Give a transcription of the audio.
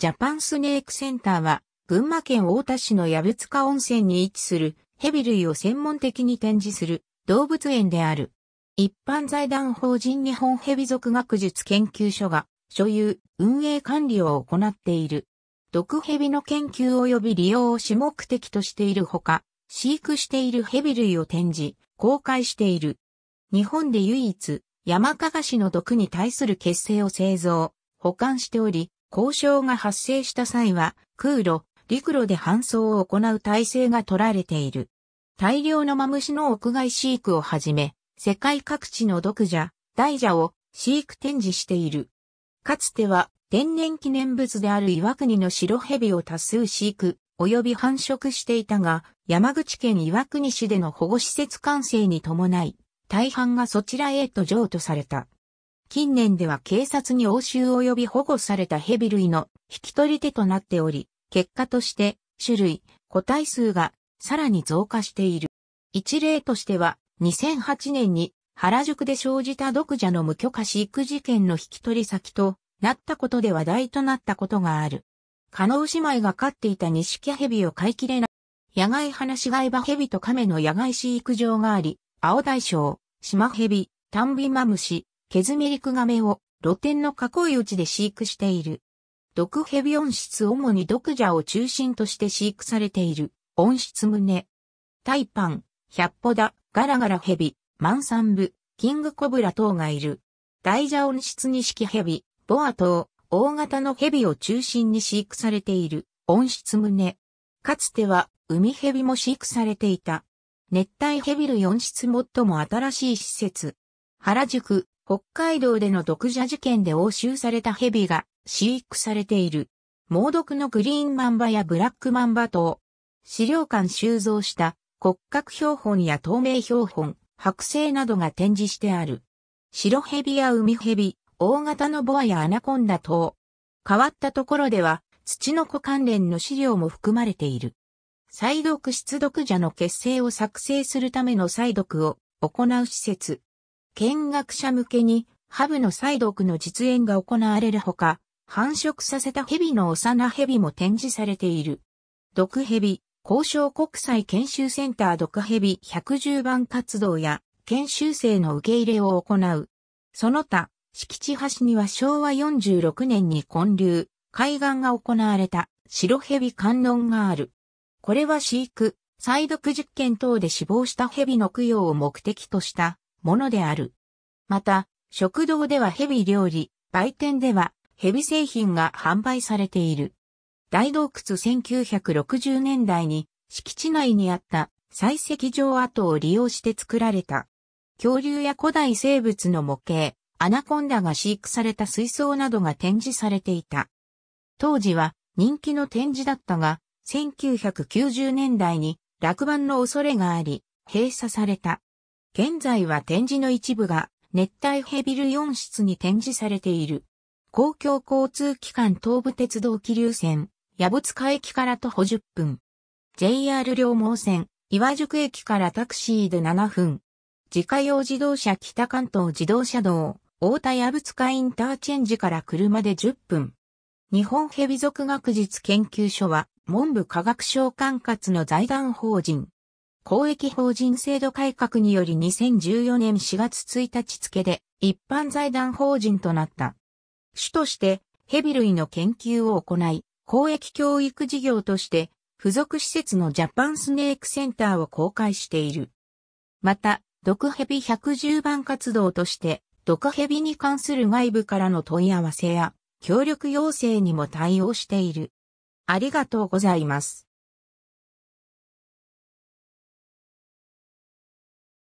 ジャパンスネークセンターは、群馬県太田市の矢部塚温泉に位置する、ヘビ類を専門的に展示する動物園である。一般財団法人日本ヘビ属学術研究所が、所有、運営管理を行っている。毒ヘビの研究及び利用を主目的としているほか、飼育しているヘビ類を展示、公開している。日本で唯一、山加賀市の毒に対する結成を製造、保管しており、交渉が発生した際は、空路、陸路で搬送を行う体制が取られている。大量のマムシの屋外飼育をはじめ、世界各地の毒蛇、大蛇を飼育展示している。かつては天然記念物である岩国の白蛇を多数飼育、及び繁殖していたが、山口県岩国市での保護施設完成に伴い、大半がそちらへと譲渡された。近年では警察に押収及び保護されたヘビ類の引き取り手となっており、結果として種類、個体数がさらに増加している。一例としては、2008年に原宿で生じた毒蛇の無許可飼育事件の引き取り先となったことで話題となったことがある。ノウ姉妹が飼っていたヘ蛇を飼いきれない。野外放し飼い場蛇と亀の野外飼育場があり、青大将、島蛇、タンビマムシ、ケズメリクガメを露天の囲い打ちで飼育している。毒ヘビ温室主に毒蛇を中心として飼育されている温室胸。タイパン、百歩だ、ガラガラヘビ、マンサンブ、キングコブラ等がいる。大蛇温室錦ヘビ、ボア等、大型のヘビを中心に飼育されている温室胸。かつては海ヘビも飼育されていた。熱帯ヘビ類温室最も新しい施設。原宿、北海道での毒蛇事件で押収された蛇が飼育されている。猛毒のグリーンマンバやブラックマンバ等。資料館収蔵した骨格標本や透明標本、剥製などが展示してある。白蛇や海蛇、大型のボアやアナコンダ等。変わったところでは、土の子関連の資料も含まれている。再毒出毒蛇の結成を作成するための再毒を行う施設、見学者向けに、ハブの再読の実演が行われるほか、繁殖させた蛇の幼蛇も展示されている。毒蛇、交渉国際研修センター毒蛇110番活動や、研修生の受け入れを行う。その他、敷地端には昭和46年に建立、海岸が行われた白蛇観音がある。これは飼育、再読実験等で死亡した蛇の供養を目的としたものである。また、食堂ではヘビ料理、売店ではヘビ製品が販売されている。大洞窟1960年代に敷地内にあった採石場跡を利用して作られた。恐竜や古代生物の模型、アナコンダが飼育された水槽などが展示されていた。当時は人気の展示だったが、1990年代に落盤の恐れがあり、閉鎖された。現在は展示の一部が熱帯ヘビル4室に展示されている。公共交通機関東武鉄道気流線、矢部塚駅から徒歩10分。JR 両毛線、岩宿駅からタクシーで7分。自家用自動車北関東自動車道、大田矢部塚インターチェンジから車で10分。日本ヘビ族学術研究所は、文部科学省管轄の財団法人、公益法人制度改革により2014年4月1日付で一般財団法人となった。主としてヘビ類の研究を行い、公益教育事業として付属施設のジャパンスネークセンターを公開している。また、毒ヘビ110番活動として、毒ヘビに関する外部からの問い合わせや協力要請にも対応している。ありがとうございます。